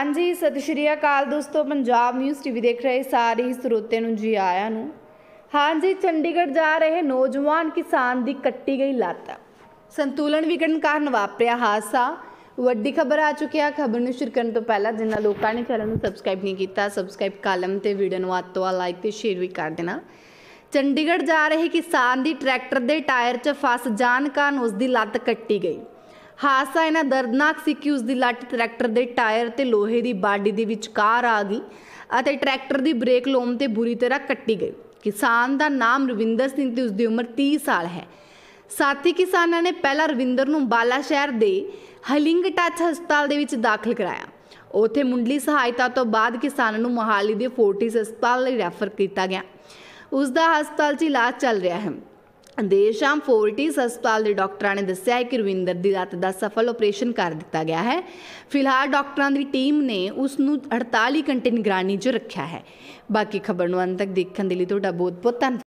ਹਾਂਜੀ ਸਤਿ ਸ਼੍ਰੀ ਅਕਾਲ ਦੋਸਤੋ ਪੰਜਾਬ ਨਿਊਜ਼ ਟੀਵੀ ਦੇਖ ਰਹੇ ਸਾਰੇ ਸਰੋਤਿਆਂ ਨੂੰ ਜੀ ਆਇਆਂ ਨੂੰ ਹਾਂਜੀ ਚੰਡੀਗੜ੍ਹ ਜਾ ਰਹੇ ਨੌਜਵਾਨ ਕਿਸਾਨ ਦੀ ਕੱਟੀ ਗਈ ਲੱਤ ਸੰਤੁਲਨ ਵਿਗੜਨ ਕਾਰਨ ਵਾਪਰਿਆ ਹਾਦਸਾ ਵੱਡੀ ਖਬਰ ਆ ਚੁੱਕੀ ਆ ਖਬਰ ਨੂੰ ਸ਼ੁਰੂ ਕਰਨ ਤੋਂ ਪਹਿਲਾਂ ਜਿਨ੍ਹਾਂ ਲੋਕਾਂ ਨੇ ਚੈਨਲ ਨੂੰ ਸਬਸਕ੍ਰਾਈਬ ਨਹੀਂ ਕੀਤਾ ਸਬਸਕ੍ਰਾਈਬ ਕਾਲਮ ਤੇ ਵੀਡੀਓ ਨੂੰ ਆਤੋ ਆ ਲਾਈਕ ਤੇ ਸ਼ੇਅਰ ਵੀ ਕਰ ਦੇਣਾ ਚੰਡੀਗੜ੍ਹ ਜਾ ਰਹੇ ਕਿਸਾਨ ਦੀ ਟਰੈਕਟਰ ਦੇ ਟਾਇਰ 'ਚ ਫਸ ਜਾਣ ਕਾਰਨ ਉਸ ਦੀ ਲੱਤ ਕੱਟੀ ਗਈ ਹਾਸਾ ਇਹਨਾਂ ਦਰਦਨਾਕ ਸੀ ਕਿ ਉਸ ਦੀ ਲੱਟ ਟਰੈਕਟਰ ਦੇ ਟਾਇਰ ਤੇ ਲੋਹੇ ਦੀ ਬਾਡੀ ਦੇ ਵਿਚਕਾਰ ਆ ਗਈ ਅਤੇ ਟਰੈਕਟਰ ਦੀ ਬ੍ਰੇਕ ਲੋਮ ਤੇ ਬੁਰੀ ਤਰ੍ਹਾਂ ਕੱਟੀ ਗਈ ਕਿਸਾਨ ਦਾ ਨਾਮ ਰਵਿੰਦਰ ਸਿੰਘ ਤੇ ਉਸ ਦੀ ਉਮਰ 30 ਸਾਲ ਹੈ ਸਾਥੀ ਕਿਸਾਨਾਂ ਨੇ ਪਹਿਲਾਂ ਰਵਿੰਦਰ ਨੂੰ ਬਾਲਾ ਸ਼ਹਿਰ ਦੇ ਹਲਿੰਗ ਟੱਚ ਹਸਪਤਾਲ ਦੇ ਵਿੱਚ ਦਾਖਲ ਕਰਾਇਆ ਉੱਥੇ ਮੁੰਡਲੀ ਸਹਾਇਤਾ ਤੋਂ ਬਾਅਦ ਕਿਸਾਨ ਨੂੰ ਮੋਹਾਲੀ ਦੇ ਫੋਰਟਿਸ ਹਸਪਤਾਲ ਲਈ ਰੈਫਰ ਕੀਤਾ ਗਿਆ ਉਸ ਦਾ ਹਸਪਤਾਲ 'ਚ ਇਲਾਜ ਚੱਲ ਰਿਹਾ ਹੈ ਦੇਰ ਸ਼ਾਮ ਹਸਪਤਾਲ ਦੇ ਡਾਕਟਰਾਂ ਨੇ ਦੱਸਿਆ ਕਿ ਰਵਿੰਦਰ ਦੀ ਰਾਤ ਦਾ ਸਫਲ ਆਪਰੇਸ਼ਨ ਕਰ ਦਿੱਤਾ ਗਿਆ ਹੈ ਫਿਲਹਾਲ ਡਾਕਟਰਾਂ ਦੀ ਟੀਮ ਨੇ ਉਸ ਨੂੰ 48 ਘੰਟੇ ਨਿਗਰਾਨੀ 'ਚ ਰੱਖਿਆ ਹੈ ਬਾਕੀ ਖਬਰ ਨੂੰ ਅੰਤ ਤੱਕ ਦੇਖਣ ਦੇ ਲਈ ਤੁਹਾਡਾ ਬਹੁਤ ਬਹੁਤ ਧੰਨਵਾਦ